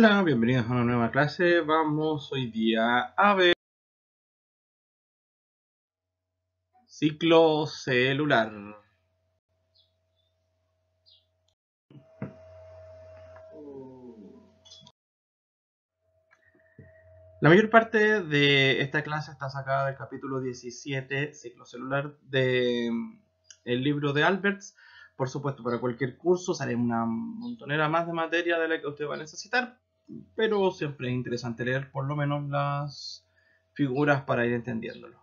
Hola, bienvenidos a una nueva clase. Vamos hoy día a ver ciclo celular. La mayor parte de esta clase está sacada del capítulo 17, ciclo celular, del mm, libro de Alberts. Por supuesto, para cualquier curso sale una montonera más de materia de la que usted va a necesitar, pero siempre es interesante leer por lo menos las figuras para ir entendiéndolo.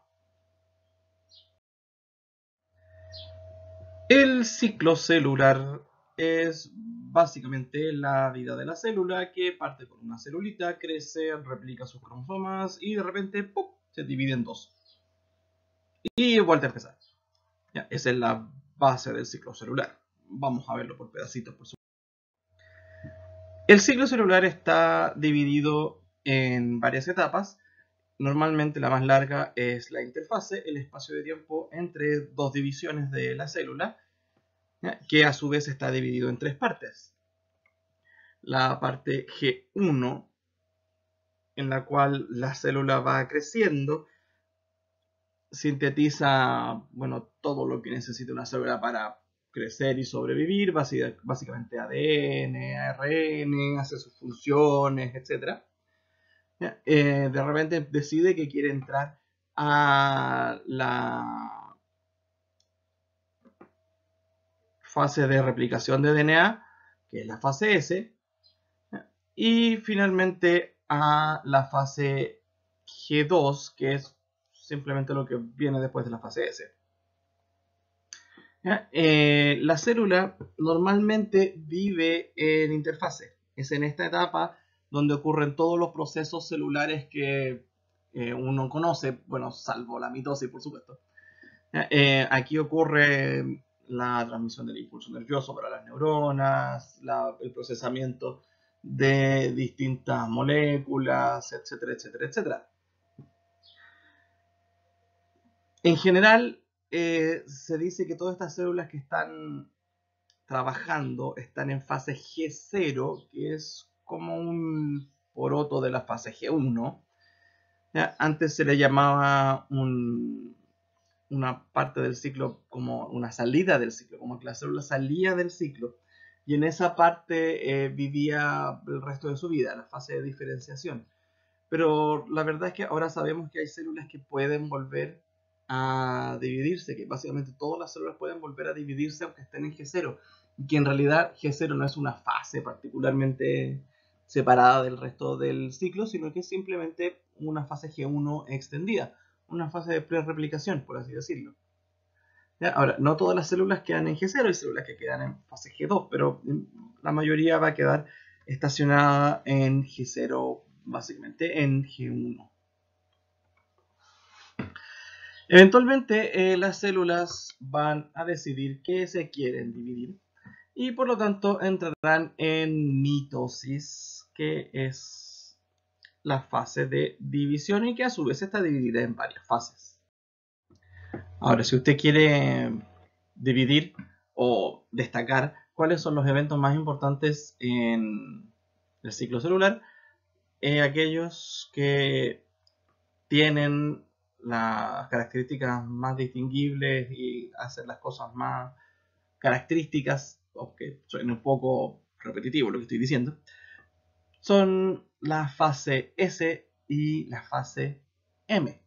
El ciclo celular es básicamente la vida de la célula que parte con una celulita, crece, replica sus cromosomas y de repente se divide en dos. Y vuelve a empezar. esa es la base del ciclo celular. Vamos a verlo por pedacitos, por supuesto. El ciclo celular está dividido en varias etapas. Normalmente la más larga es la interfase, el espacio de tiempo entre dos divisiones de la célula, que a su vez está dividido en tres partes. La parte G1, en la cual la célula va creciendo, sintetiza bueno, todo lo que necesita una célula para crecer y sobrevivir, básicamente ADN, ARN, hace sus funciones, etc. Eh, de repente decide que quiere entrar a la fase de replicación de DNA, que es la fase S, y finalmente a la fase G2, que es simplemente lo que viene después de la fase S. Eh, la célula normalmente vive en interfase. Es en esta etapa donde ocurren todos los procesos celulares que eh, uno conoce, bueno, salvo la mitosis, por supuesto. Eh, aquí ocurre la transmisión del impulso nervioso para las neuronas, el procesamiento de distintas moléculas, etcétera, etcétera, etcétera. En general, eh, se dice que todas estas células que están trabajando están en fase G0, que es como un poroto de la fase G1. Antes se le llamaba una parte del ciclo como una salida del ciclo, como que la célula salía del ciclo y en esa parte eh, vivía el resto de su vida, la fase de diferenciación. Pero la verdad es que ahora sabemos que hay células que pueden volver a dividirse, que básicamente todas las células pueden volver a dividirse aunque estén en G0, y que en realidad G0 no es una fase particularmente separada del resto del ciclo, sino que es simplemente una fase G1 extendida, una fase de pre-replicación, por así decirlo. Ahora, no todas las células quedan en G0, hay células que quedan en fase G2, pero la mayoría va a quedar estacionada en G0, básicamente en G1. Eventualmente eh, las células van a decidir que se quieren dividir y por lo tanto entrarán en mitosis, que es la fase de división y que a su vez está dividida en varias fases. Ahora, si usted quiere dividir o destacar cuáles son los eventos más importantes en el ciclo celular, eh, aquellos que tienen las características más distinguibles y hacer las cosas más características, aunque suene un poco repetitivo lo que estoy diciendo, son la fase S y la fase M.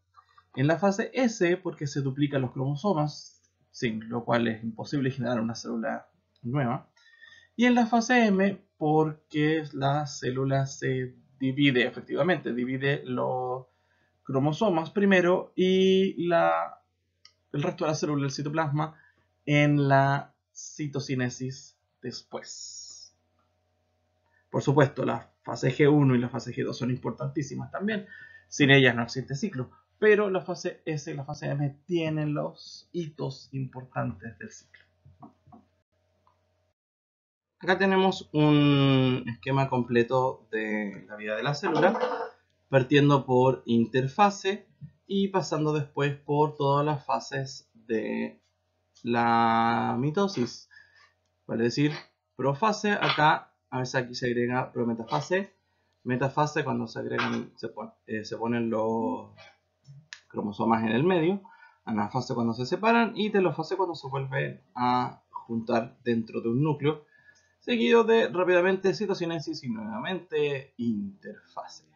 En la fase S, porque se duplican los cromosomas, sin lo cual es imposible generar una célula nueva. Y en la fase M, porque la célula se divide efectivamente, divide los cromosomas primero y el resto de la célula, el citoplasma, en la citocinesis después. Por supuesto, la fase G1 y la fase G2 son importantísimas también. Sin ellas no existe ciclo. Pero la fase S y la fase M tienen los hitos importantes del ciclo. Acá tenemos un esquema completo de la vida de la célula partiendo por interfase y pasando después por todas las fases de la mitosis. Vale decir, profase, acá, a veces aquí se agrega prometafase, metafase cuando se agregan, eh, se, ponen los cromosomas en el medio, anafase cuando se separan y telofase cuando se vuelven a juntar dentro de un núcleo, seguido de rápidamente citosinesis y nuevamente interfase.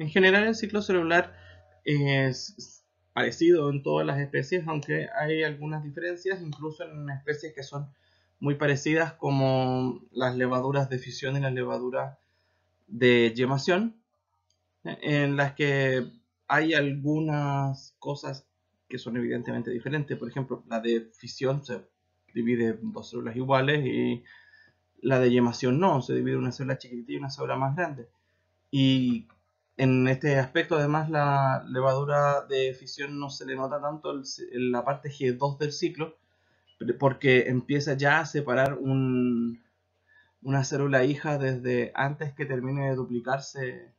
En general el ciclo celular es parecido en todas las especies, aunque hay algunas diferencias, incluso en especies que son muy parecidas como las levaduras de fisión y las levaduras de yemación, en las que hay algunas cosas que son evidentemente diferentes. Por ejemplo, la de fisión se divide en dos células iguales y la de yemación no, se divide en una célula chiquitita y una célula más grande. Y en este aspecto, además, la levadura de fisión no se le nota tanto en la parte G2 del ciclo, porque empieza ya a separar un, una célula hija desde antes que termine de duplicarse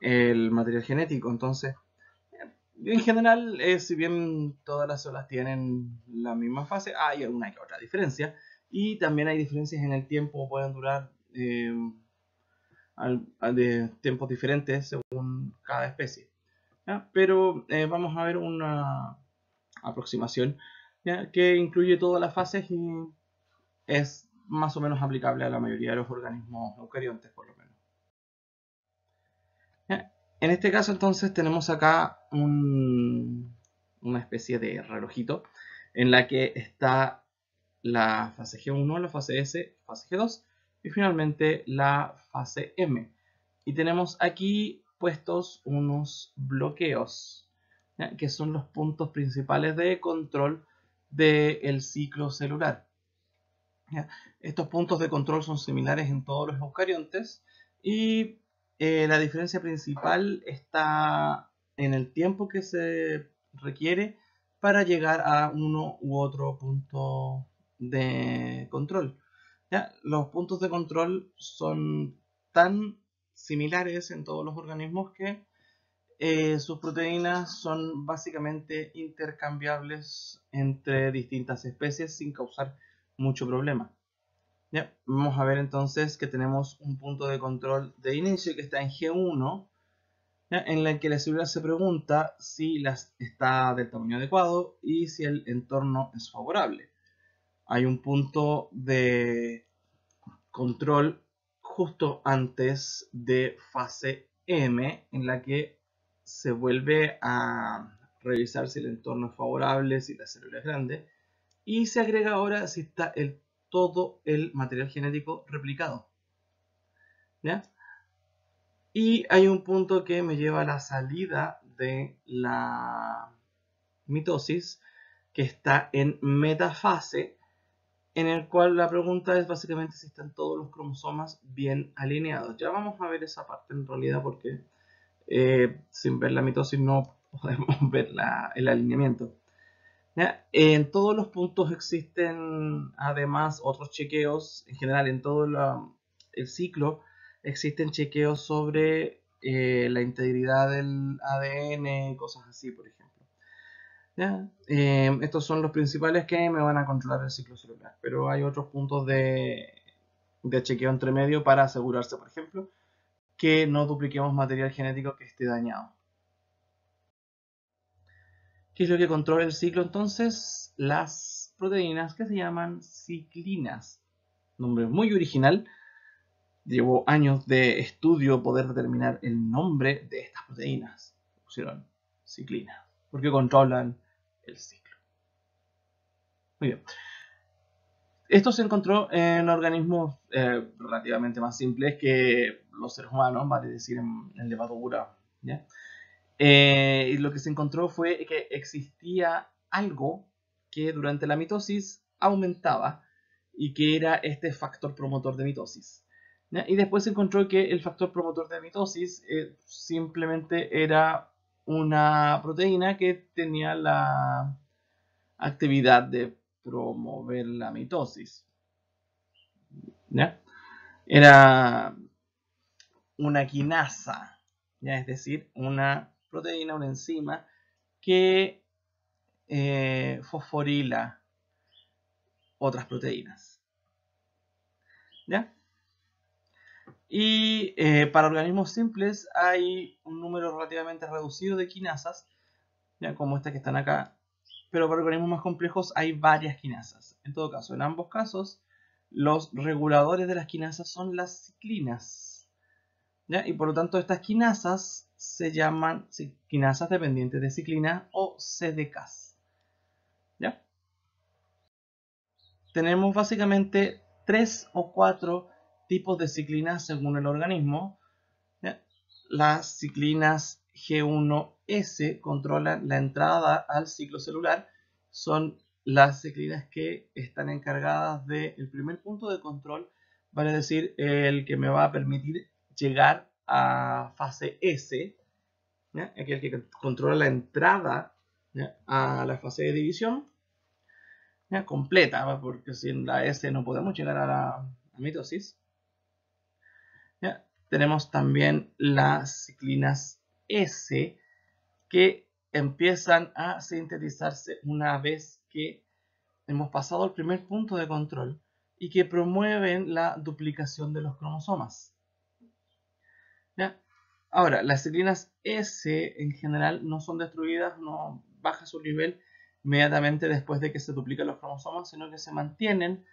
el material genético. Entonces, en general, eh, si bien todas las células tienen la misma fase, hay una que otra diferencia. Y también hay diferencias en el tiempo, pueden durar eh, de tiempos diferentes según cada especie. Pero eh, vamos a ver una aproximación que incluye todas las fases y es más o menos aplicable a la mayoría de los organismos eucariontes por lo menos. En este caso entonces tenemos acá una especie de relojito en la que está la fase G1, la fase S, fase G2 y finalmente la fase M. Y tenemos aquí puestos unos bloqueos, que son los puntos principales de control del ciclo celular. Estos puntos de control son similares en todos los eucariontes y eh, la diferencia principal está en el tiempo que se requiere para llegar a uno u otro punto de control. Los puntos de control son tan similares en todos los organismos que eh, sus proteínas son básicamente intercambiables entre distintas especies sin causar mucho problema. Vamos a ver entonces que tenemos un punto de control de inicio que está en G1, en el que la célula se pregunta si las está del tamaño adecuado y si el entorno es favorable hay un punto de control justo antes de fase M en la que se vuelve a revisar si el entorno es favorable, si la célula es grande y se agrega ahora si está todo el material genético replicado. Y hay un punto que me lleva a la salida de la mitosis que está en metafase en el cual la pregunta es básicamente si están todos los cromosomas bien alineados. Ya vamos a ver esa parte en realidad porque eh, sin ver la mitosis no podemos ver el alineamiento. Eh, en todos los puntos existen además otros chequeos, en general en todo el ciclo existen chequeos sobre eh, la integridad del ADN cosas así, por ejemplo. ¿Ya? Em, estos son los principales que me van a controlar el ciclo celular, pero hay otros puntos de, chequeo entre medio para asegurarse, por ejemplo, que no dupliquemos material genético que esté dañado. ¿Qué es lo que controla el ciclo entonces? Las proteínas que se llaman ciclinas. Nombre muy original. Llevo años de estudio poder determinar el nombre de estas proteínas. Pusieron ciclina porque controlan el ciclo. Muy bien. Esto se encontró en organismos eh, relativamente más simples que los seres humanos, vale decir, en, levadura. Eh, y lo que se encontró fue que existía algo que durante la mitosis aumentaba y que era este factor promotor de mitosis. Y después se encontró que el factor promotor de mitosis eh, simplemente era una proteína que tenía la actividad de promover la mitosis. ¿Ya? Era una quinasa, ¿ya? es decir, una proteína, una enzima que eh, fosforila otras proteínas. ¿Ya? Y eh, para organismos simples hay un número relativamente reducido de quinasas, ya como estas que están acá. Pero para organismos más complejos hay varias quinasas. En todo caso, en ambos casos, los reguladores de las quinasas son las ciclinas. Y por lo tanto, estas quinasas se llaman quinasas dependientes de ciclina o CDKs. Tenemos básicamente tres o cuatro tipos de ciclinas según el organismo. Las ciclinas G1S controlan la entrada al ciclo celular. Son las ciclinas que están encargadas del primer punto de control, vale decir, el que me va a permitir llegar a fase S, ¿ya? el que controla la entrada a la fase de división completa, porque sin la S no podemos llegar a la mitosis tenemos también las ciclinas S que empiezan a sintetizarse una vez que hemos pasado el primer punto de control y que promueven la duplicación de los cromosomas. Ahora, las ciclinas S en general no son destruidas, no baja su nivel inmediatamente después de que se duplican los cromosomas, sino que se mantienen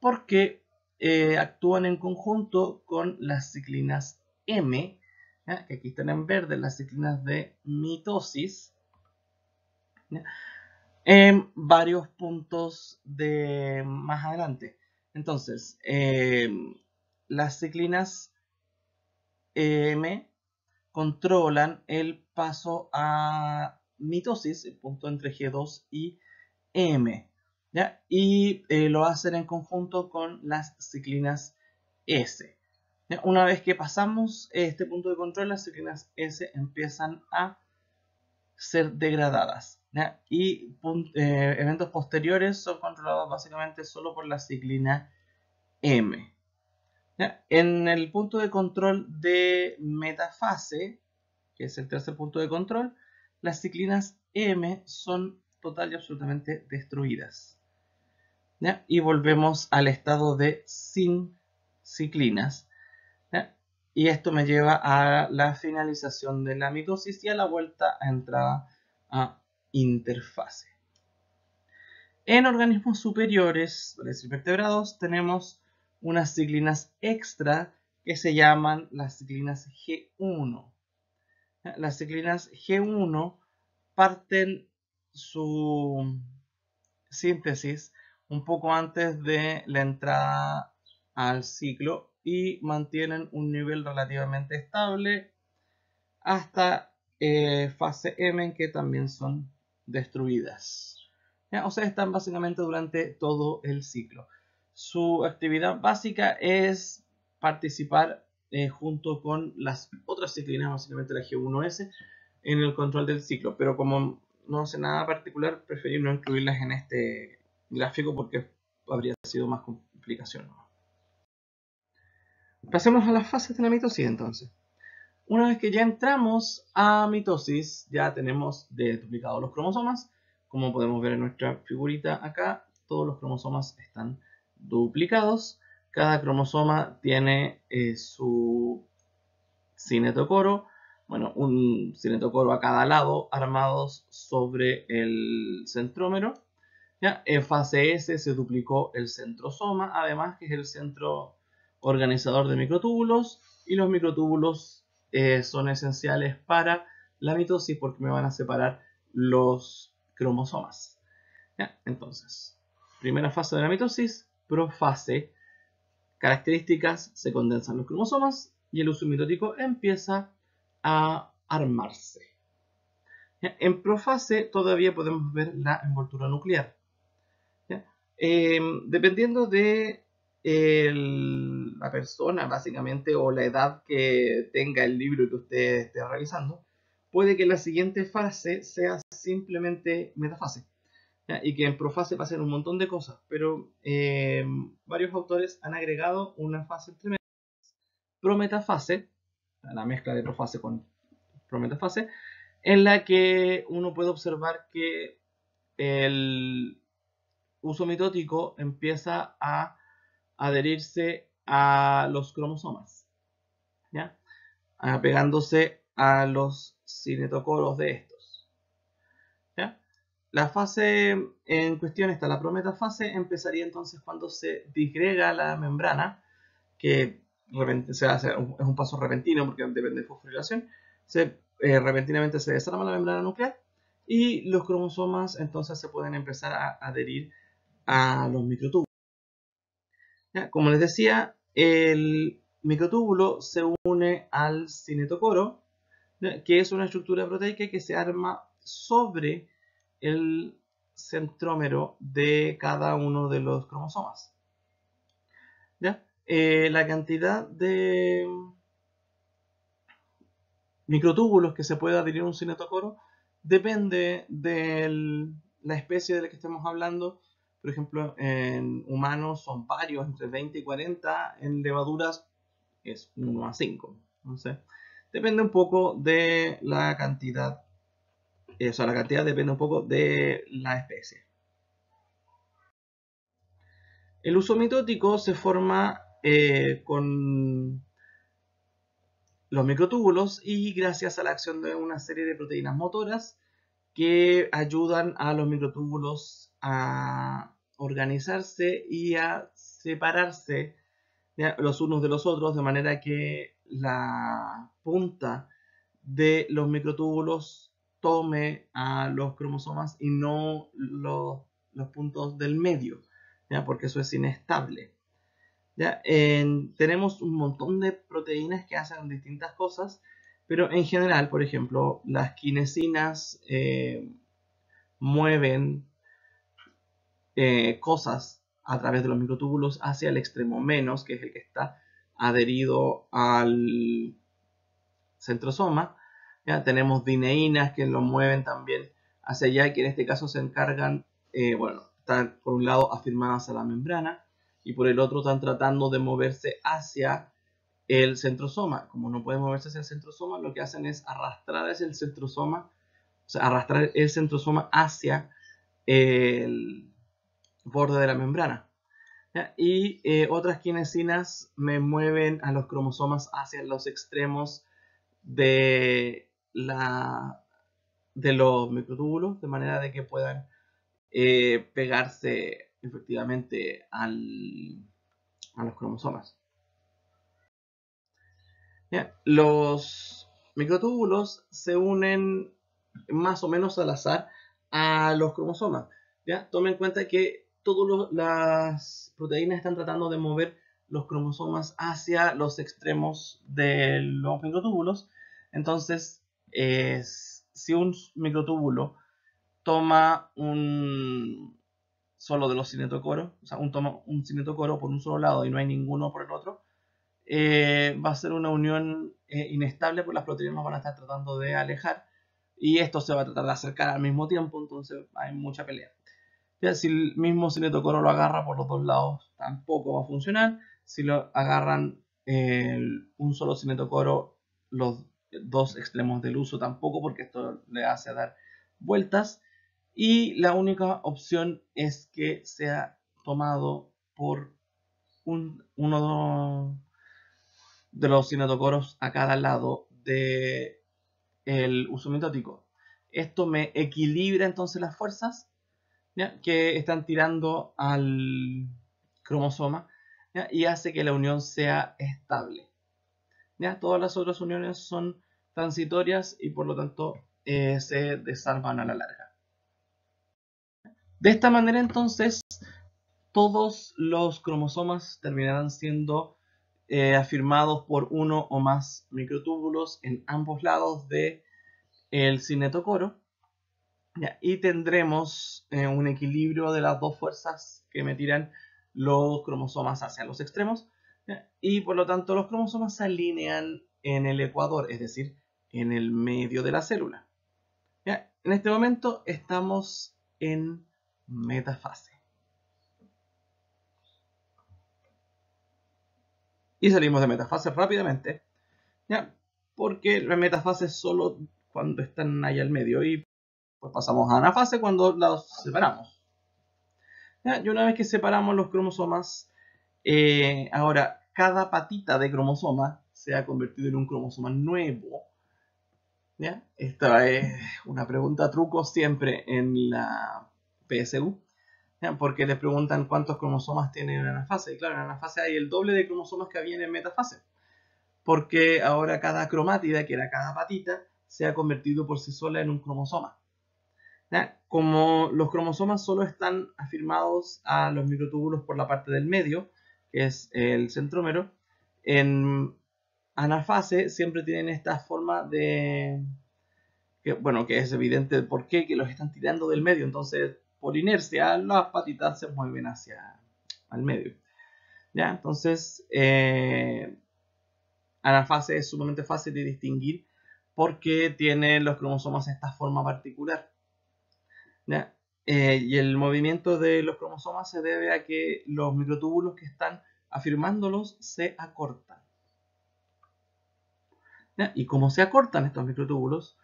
porque eh, actúan en conjunto con las ciclinas M, que aquí están en verde, las ciclinas de mitosis, en varios puntos de más adelante. Entonces, eh, las ciclinas M controlan el paso a mitosis, el punto entre G2 y M. Y eh, lo hacen en conjunto con las ciclinas S. Una vez que pasamos este punto de control, las ciclinas S empiezan a ser degradadas. Y eh, eventos posteriores son controlados básicamente solo por la ciclina M. En el punto de control de metafase, que es el tercer punto de control, las ciclinas M son total y absolutamente destruidas y volvemos al estado de sin ciclinas. Y esto me lleva a la finalización de la mitosis y a la vuelta a entrada a interfase. En organismos superiores, los vertebrados, tenemos unas ciclinas extra que se llaman las ciclinas G1. Las ciclinas G1 parten su síntesis un poco antes de la entrada al ciclo y mantienen un nivel relativamente estable hasta eh, fase M en que también son destruidas. O sea, están básicamente durante todo el ciclo. Su actividad básica es participar eh, junto con las otras ciclinas, básicamente la G1S, en el control del ciclo. Pero como no hace nada particular, Preferí no incluirlas en este, gráfico porque habría sido más complicación. Pasemos a las fases de la mitosis entonces. Una vez que ya entramos a mitosis, ya tenemos duplicados los cromosomas. Como podemos ver en nuestra figurita acá, todos los cromosomas están duplicados. Cada cromosoma tiene eh, su cinetocoro, bueno, un cinetocoro a cada lado armados sobre el centrómero. En fase S se duplicó el centrosoma, además que es el centro organizador de microtúbulos y los microtúbulos eh, son esenciales para la mitosis porque me van a separar los cromosomas. Entonces, primera fase de la mitosis, profase, características, se condensan los cromosomas y el uso mitótico empieza a armarse. En profase todavía podemos ver la envoltura nuclear. Em, dependiendo de la persona, básicamente, o la edad que tenga el libro que usted esté realizando, puede que la siguiente fase sea simplemente metafase. Y que en profase pasen un montón de cosas, pero em, varios autores han agregado una fase entre prometafase, la mezcla de profase con prometafase, en la que uno puede observar que el, uso mitótico empieza a adherirse a los cromosomas, ¿ya? A a los cinetocoros de estos. La fase en cuestión está la prometafase, empezaría entonces cuando se disgrega la membrana, que se es un paso repentino porque depende de fosforilación, se, eh, repentinamente se desarma la membrana nuclear y los cromosomas entonces se pueden empezar a adherir a los microtúbulos. Como les decía, el microtúbulo se une al cinetocoro, que es una estructura proteica que se arma sobre el centrómero de cada uno de los cromosomas. Eh, la cantidad de microtúbulos que se puede adherir a un cinetocoro depende de la especie de la que estemos hablando por ejemplo, en humanos son varios, entre 20 y 40, en levaduras es 1 a 5. Entonces, depende un poco de la cantidad, o sea, la cantidad depende un poco de la especie. El uso mitótico se forma eh, con los microtúbulos y gracias a la acción de una serie de proteínas motoras que ayudan a los microtúbulos a organizarse y a separarse los unos de los otros, de manera que la punta de los microtúbulos tome a los cromosomas y no los, los puntos del medio, porque eso es inestable. tenemos un montón de proteínas que hacen distintas cosas, pero en general, por ejemplo, las quinesinas eh, mueven eh, cosas a través de los microtúbulos hacia el extremo menos, que es el que está adherido al centrosoma. ¿ya? Tenemos dineínas que lo mueven también hacia allá, que en este caso se encargan, eh, bueno, están por un lado afirmadas a la membrana y por el otro están tratando de moverse hacia el centrosoma. Como no pueden moverse hacia el centrosoma, lo que hacen es arrastrar hacia el centrosoma, o arrastrar el centrosoma hacia el borde de la membrana. Y eh, otras quinesinas me mueven a los cromosomas hacia los extremos de, la, de los microtúbulos, de manera de que puedan eh, pegarse efectivamente al, a los cromosomas. Los microtúbulos se unen más o menos al azar a los cromosomas. ¿ya? Tomen en cuenta que todas las proteínas están tratando de mover los cromosomas hacia los extremos de los microtúbulos. Entonces, si un microtúbulo toma un solo de los cinetocoros, o sea, un, toma un cinetocoro por un solo lado y no hay ninguno por el otro, eh, va a ser una unión eh, inestable, porque las proteínas van a estar tratando de alejar y esto se va a tratar de acercar al mismo tiempo, entonces hay mucha pelea. Si el mismo cinetocoro lo agarra por los dos lados, tampoco va a funcionar. Si lo agarran eh, un solo Cinetocoro, los dos extremos del uso tampoco, porque esto le hace dar vueltas. Y la única opción es que sea tomado por un, uno de los cinetocoros a cada lado del uso mitótico. Esto me equilibra entonces las fuerzas que están tirando al cromosoma y hace que la unión sea estable. ¿ya? Todas las otras uniones son transitorias y por lo tanto eh, se desarman a la larga. De esta manera entonces todos los cromosomas terminarán siendo eh, afirmados por uno o más microtúbulos en ambos lados del de, el cinetocoro y tendremos eh, un equilibrio de las dos fuerzas que me tiran los cromosomas hacia los extremos. y por lo tanto los cromosomas se alinean en el ecuador, es decir, en el medio de la célula. en este momento estamos en metafase. Y salimos de metafase rápidamente, porque la metafase es solo cuando están ahí al medio y pues pasamos a anafase cuando los separamos. Y una vez que separamos los cromosomas, eh, ahora cada patita de cromosoma se ha convertido en un cromosoma nuevo. ¿Ya? Esta es una pregunta truco siempre en la PSU, porque les preguntan cuántos cromosomas tiene una anafase. Y claro, en anafase hay el doble de cromosomas que había en metafase, porque ahora cada cromátida, que era cada patita, se ha convertido por sí sola en un cromosoma. Como los cromosomas solo están afirmados a los microtúbulos por la parte del medio, que es el centrómero, en anafase siempre tienen esta forma de... bueno, que es evidente por qué, que los están tirando del medio, entonces por inercia las patitas se mueven hacia el medio. ¿Ya? Entonces, eh, anafase es sumamente fácil de distinguir porque tienen los cromosomas esta forma particular. Eh, y el movimiento de los cromosomas se debe a que los microtúbulos que están afirmándolos se acortan. Y cómo se acortan estos microtúbulos,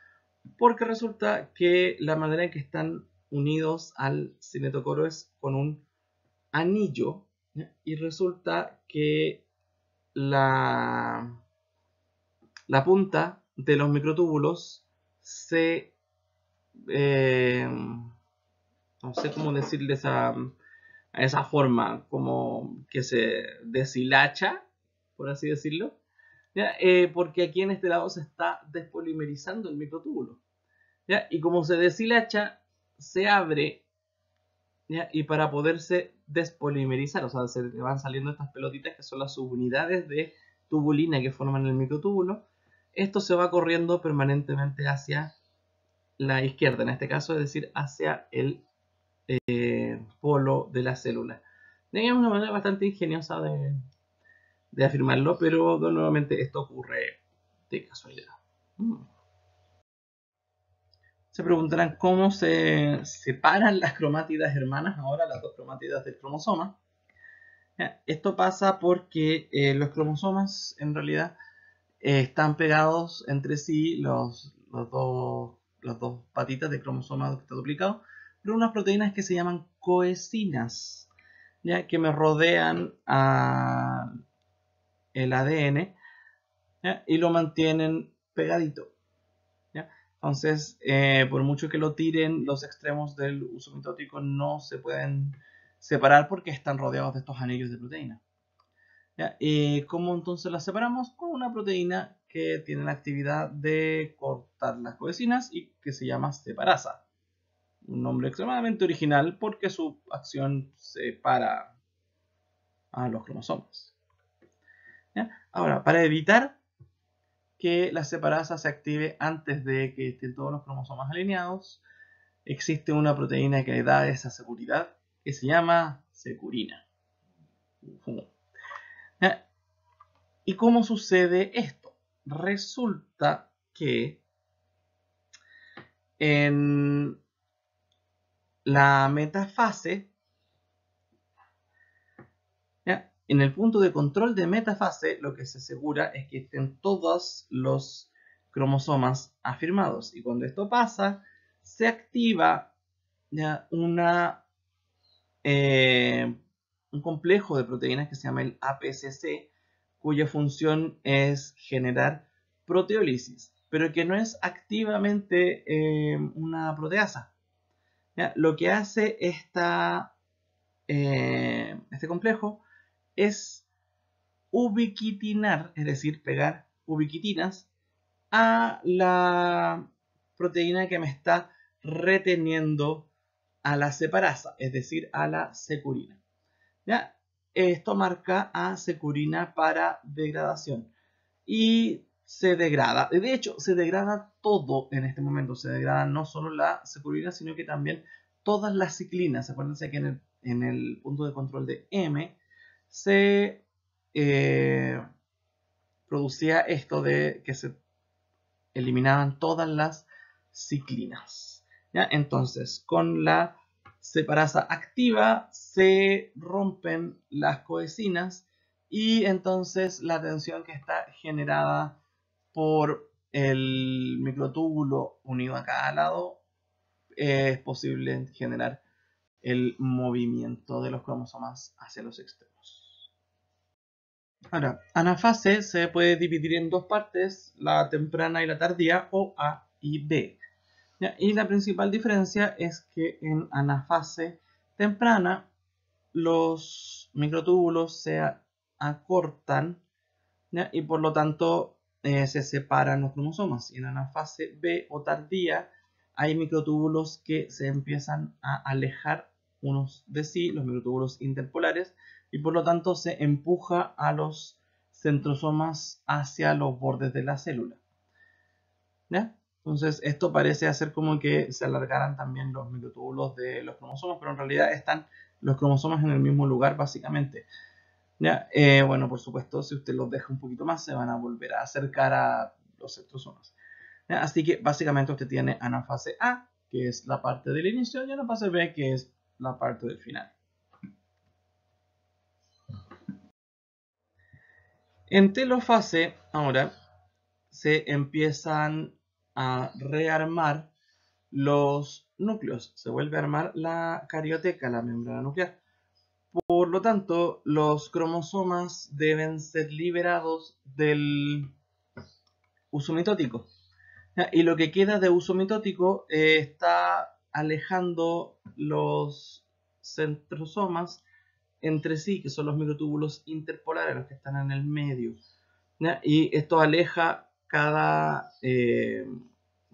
porque resulta que la manera en que están unidos al cinetocoro es con un anillo y resulta que la, la punta de los microtúbulos se eh, no sé cómo decirle esa, esa forma, como que se deshilacha, por así decirlo, eh, porque aquí en este lado se está despolimerizando el microtúbulo. Y como se deshilacha, se abre y para poderse despolimerizar, o sea, se van saliendo estas pelotitas que son las subunidades de tubulina que forman el microtúbulo, esto se va corriendo permanentemente hacia la izquierda, en este caso, es decir, hacia el eh, polo de la célula. teníamos una manera bastante ingeniosa de, afirmarlo, pero nuevamente esto ocurre de casualidad. Mm. Se preguntarán cómo se separan las cromátidas hermanas, ahora las dos cromátidas del cromosoma. Esto pasa porque eh, los cromosomas en realidad eh, están pegados entre sí, los, los dos las dos patitas de cromosoma que está duplicado, pero unas proteínas que se llaman coesinas, que me rodean a el ADN y lo mantienen pegadito. Entonces, eh, por mucho que lo tiren, los extremos del uso mitótico no se pueden separar porque están rodeados de estos anillos de proteína. ¿ya? Eh, ¿Cómo entonces las separamos? Con una proteína que tiene la actividad de cortar las cohesinas y que se llama separasa. Un nombre extremadamente original porque su acción separa a los cromosomas. Ahora, para evitar que la separasa se active antes de que estén todos los cromosomas alineados, existe una proteína que le da esa seguridad que se llama securina. ¿Y cómo sucede esto? resulta que en la metafase, en el punto de control de metafase, lo que se asegura es que estén todos los cromosomas afirmados. Y cuando esto pasa, se activa Una, eh, un complejo de proteínas que se llama el APCC, cuya función es generar proteólisis, pero que no es activamente eh, una proteasa. Lo que hace eh, este complejo es ubiquitinar, es decir, pegar ubiquitinas a la proteína que me está reteniendo a la separasa, es decir, a la securina. Esto marca a securina para degradación. Y se degrada. De hecho, se degrada todo en este momento. Se degrada no solo la securina, sino que también todas las ciclinas. Acuérdense que en el, punto de control de M se eh, producía esto de que se eliminaban todas las ciclinas. Entonces, con la separasa activa, se rompen las coesinas y entonces la tensión que está generada por el microtúbulo unido a cada lado eh, es posible generar el movimiento de los cromosomas hacia los extremos. Ahora, anafase se puede dividir en dos partes, la temprana y la tardía, o A y B. Y la principal diferencia es que en anafase temprana los microtúbulos se acortan y por lo tanto eh, se separan los cromosomas. Y en anafase B o tardía hay microtúbulos que se empiezan a alejar unos de sí, los microtúbulos interpolares, y por lo tanto se empuja a los centrosomas hacia los bordes de la célula. ¿Ya? Entonces, esto parece hacer como que se alargaran también los microtúbulos de los cromosomas, pero en realidad están los cromosomas en el mismo lugar, básicamente. Eh, bueno, por supuesto, si usted los deja un poquito más, se van a volver a acercar a los estos Así que, básicamente, usted tiene anafase A, que es la parte del inicio, y anafase B, que es la parte del final. En telofase, ahora, se empiezan a rearmar los núcleos, se vuelve a armar la carioteca, la membrana nuclear. Por lo tanto, los cromosomas deben ser liberados del uso mitótico. Y lo que queda de uso mitótico eh, está alejando los centrosomas entre sí, que son los microtúbulos interpolares, los que están en el medio. Y esto aleja cada eh,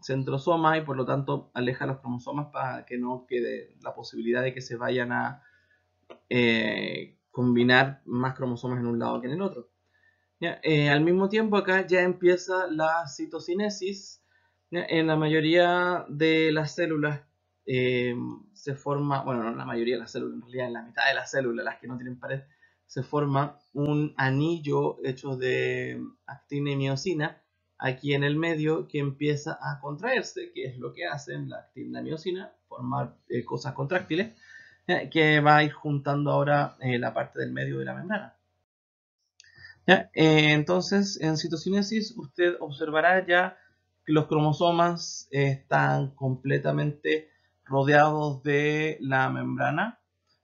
centrosoma y por lo tanto aleja los cromosomas para que no quede la posibilidad de que se vayan a eh, combinar más cromosomas en un lado que en el otro. Eh, al mismo tiempo acá ya empieza la citocinesis. En la mayoría de las células se forma, bueno, no en la mayoría de las células, en realidad en la mitad de las células, las que no tienen pared, se forma un anillo hecho de actina y miocina aquí en el medio que empieza a contraerse, que es lo que hacen la actina miocina, formar eh, cosas contráctiles, eh, que va a ir juntando ahora eh, la parte del medio de la membrana. entonces, en citocinesis usted observará ya que los cromosomas están completamente rodeados de la membrana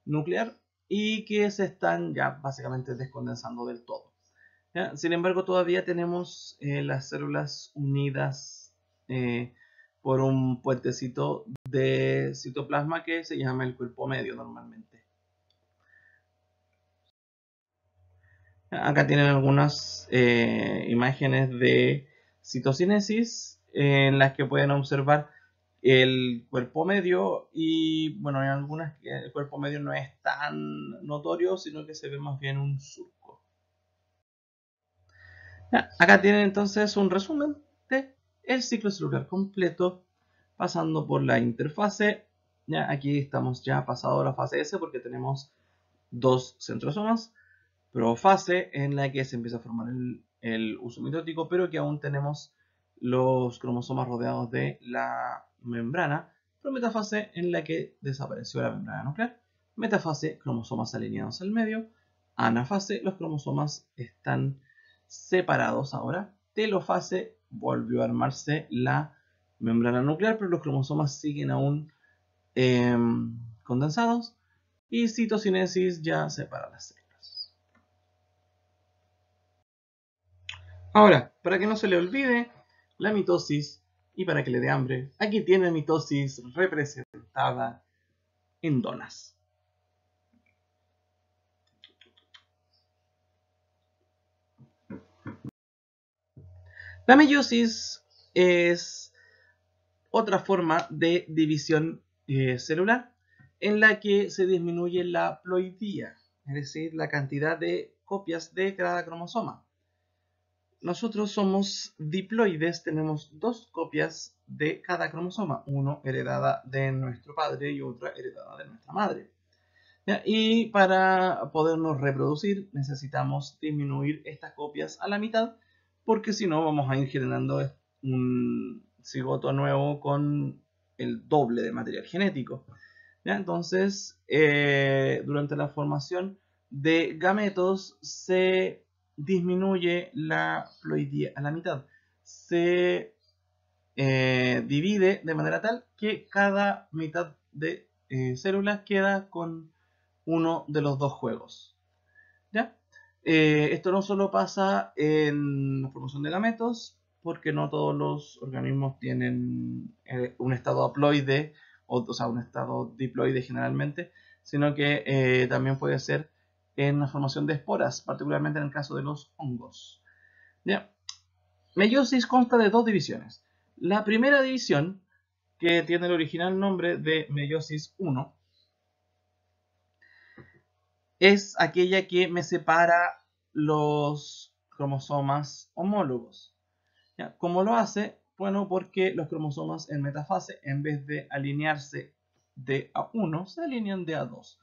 nuclear y que se están ya básicamente descondensando del todo. Sin embargo, todavía tenemos eh, las células unidas eh, por un puentecito de citoplasma que se llama el cuerpo medio normalmente. Acá tienen algunas eh, imágenes de citocinesis en las que pueden observar el cuerpo medio y bueno, en algunas que el cuerpo medio no es tan notorio, sino que se ve más bien un sur. Acá tienen entonces un resumen de el ciclo celular completo pasando por la interfase. Ya, aquí estamos ya pasado a la fase S porque tenemos dos centrosomas. Profase en la que se empieza a formar el, uso mitótico pero que aún tenemos los cromosomas rodeados de la membrana. Prometafase en la que desapareció la membrana nuclear. Metafase, cromosomas alineados al medio. Anafase, los cromosomas están separados ahora, telofase volvió a armarse la membrana nuclear, pero los cromosomas siguen aún em, condensados y citocinesis ya separa las células. Ahora, para que no se le olvide, la mitosis y para que le dé hambre, aquí tiene mitosis representada en donas. La meiosis es otra forma de división eh, celular en la que se disminuye la ploidía, es decir, la cantidad de copias de cada cromosoma. Nosotros somos diploides, tenemos dos copias de cada cromosoma, una heredada de nuestro padre y otra heredada de nuestra madre. Y para podernos reproducir necesitamos disminuir estas copias a la mitad porque si no vamos a ir generando un cigoto nuevo con el doble de material genético. Entonces, eh, durante la formación de gametos se disminuye la ploidía a la mitad. Se eh, divide de manera tal que cada mitad de eh, células queda con uno de los dos juegos. Eh, esto no solo pasa en la formación de gametos, porque no todos los organismos tienen eh, un estado haploide, o, sea, un estado diploide generalmente, sino que eh, también puede ser en la formación de esporas, particularmente en el caso de los hongos. Meiosis consta de dos divisiones. La primera división, que tiene el original nombre de meiosis 1, es aquella que me separa los cromosomas homólogos. ¿Cómo lo hace? Bueno, porque los cromosomas en metafase, en vez de alinearse de A1, se alinean de A2,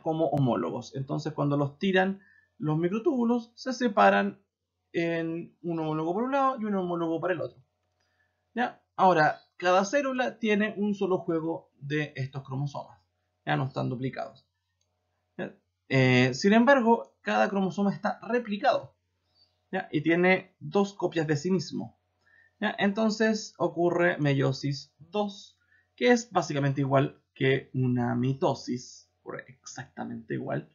como homólogos. Entonces, cuando los tiran los microtúbulos, se separan en un homólogo por un lado y un homólogo por el otro. Ahora, cada célula tiene un solo juego de estos cromosomas, ya no están duplicados. Eh, sin embargo, cada cromosoma está replicado y tiene dos copias de sí mismo. Entonces ocurre meiosis 2, que es básicamente igual que una mitosis, exactamente igual,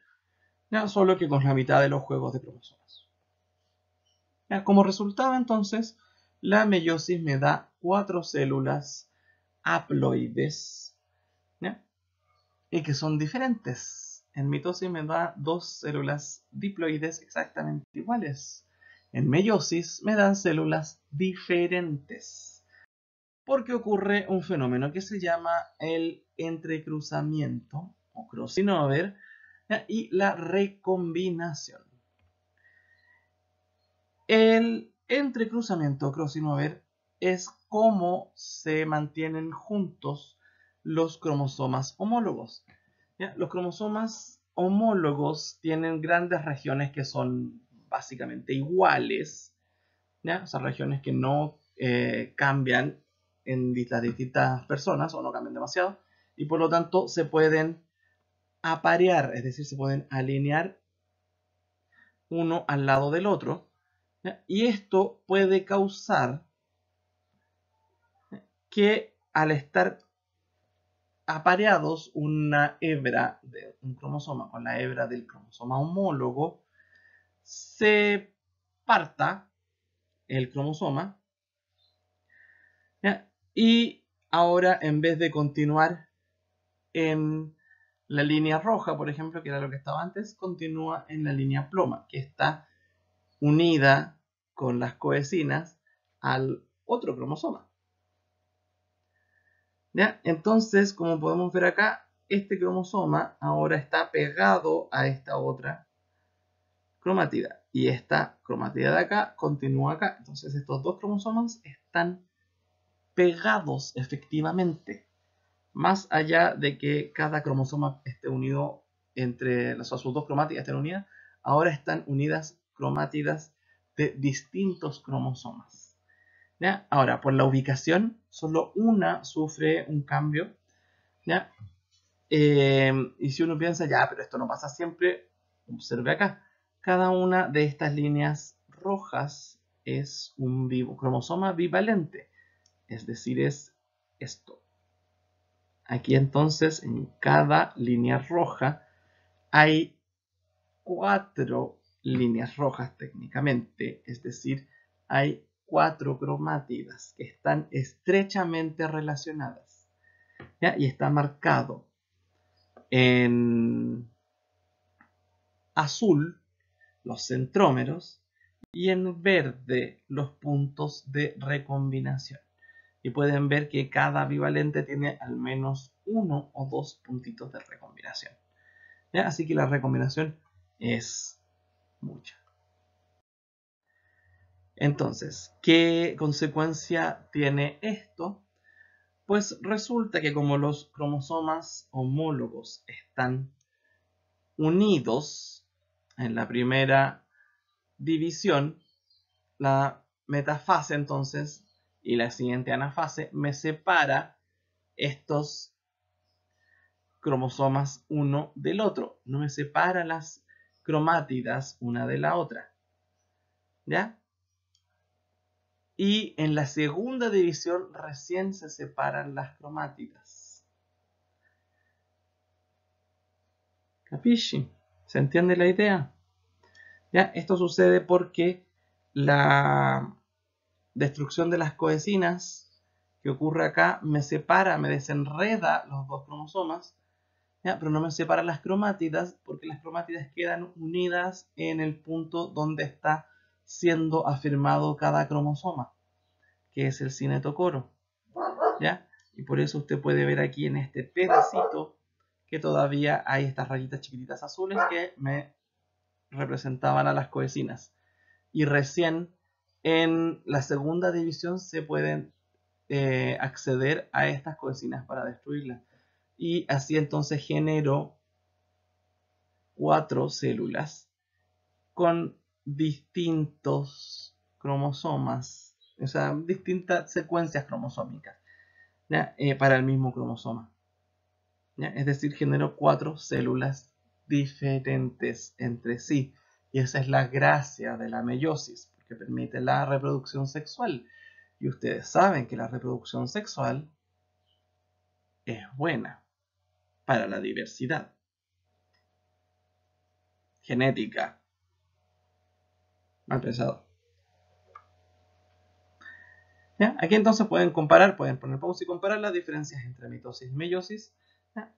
solo que con la mitad de los juegos de cromosomas. Como resultado, entonces, la meiosis me da cuatro células haploides y que son diferentes. En mitosis me da dos células diploides exactamente iguales. En meiosis me dan células diferentes. Porque ocurre un fenómeno que se llama el entrecruzamiento o crossing over y la recombinación. El entrecruzamiento o crossing over es cómo se mantienen juntos los cromosomas homólogos. Los cromosomas homólogos tienen grandes regiones que son básicamente iguales, ¿ya? o sea, regiones que no eh, cambian en distintas personas o no cambian demasiado, y por lo tanto se pueden aparear, es decir, se pueden alinear uno al lado del otro, y esto puede causar que al estar apareados una hebra de un cromosoma con la hebra del cromosoma homólogo, se parta el cromosoma y ahora en vez de continuar en la línea roja, por ejemplo, que era lo que estaba antes, continúa en la línea ploma, que está unida con las coesinas al otro cromosoma. Entonces, como podemos ver acá, este cromosoma ahora está pegado a esta otra cromatida. Y esta cromatida de acá continúa acá. Entonces estos dos cromosomas están pegados efectivamente. Más allá de que cada cromosoma esté unido entre las o sea, sus dos cromáticas, estén unidas, ahora están unidas cromátidas de distintos cromosomas. Ahora, por la ubicación, solo una sufre un cambio, eh, y si uno piensa, ya, pero esto no pasa siempre, observe acá. Cada una de estas líneas rojas es un cromosoma bivalente, es decir, es esto. Aquí entonces, en cada línea roja, hay cuatro líneas rojas técnicamente, es decir, hay cuatro cromátidas que están estrechamente relacionadas. Y está marcado en azul los centrómeros y en verde los puntos de recombinación. Y pueden ver que cada bivalente tiene al menos uno o dos puntitos de recombinación. Así que la recombinación es mucha. Entonces, ¿qué consecuencia tiene esto? Pues resulta que como los cromosomas homólogos están unidos en la primera división, la metafase entonces y la siguiente anafase me separa estos cromosomas uno del otro, no me separa las cromátidas una de la otra. ¿Ya? Y en la segunda división recién se separan las cromátidas. ¿Capisci? ¿Se entiende la idea? ¿Ya? Esto sucede porque la destrucción de las coesinas que ocurre acá me separa, me desenreda los dos cromosomas, pero no me separa las cromátidas porque las cromátidas quedan unidas en el punto donde está siendo afirmado cada cromosoma, que es el cinetocoro. ¿Ya? Y por eso usted puede ver aquí en este pedacito que todavía hay estas rayitas chiquititas azules que me representaban a las coesinas. Y recién en la segunda división se pueden eh, acceder a estas coesinas para destruirlas. Y así entonces genero cuatro células con distintos cromosomas, o sea, distintas secuencias cromosómicas eh, para el mismo cromosoma. Es decir, generó cuatro células diferentes entre sí. Y esa es la gracia de la meiosis, porque permite la reproducción sexual. Y ustedes saben que la reproducción sexual es buena para la diversidad genética mal pensado. Aquí entonces pueden comparar, pueden poner pausa y comparar las diferencias entre mitosis y meiosis. que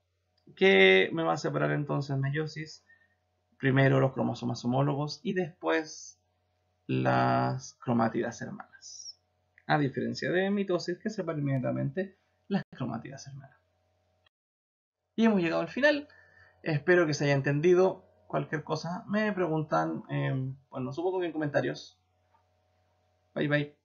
¿Qué me va a separar entonces meiosis? Primero los cromosomas homólogos y después las cromátidas hermanas. A diferencia de mitosis que separa inmediatamente las cromátidas hermanas. Y hemos llegado al final. Espero que se haya entendido cualquier cosa, me preguntan, em, bueno, supongo que en comentarios. Bye bye.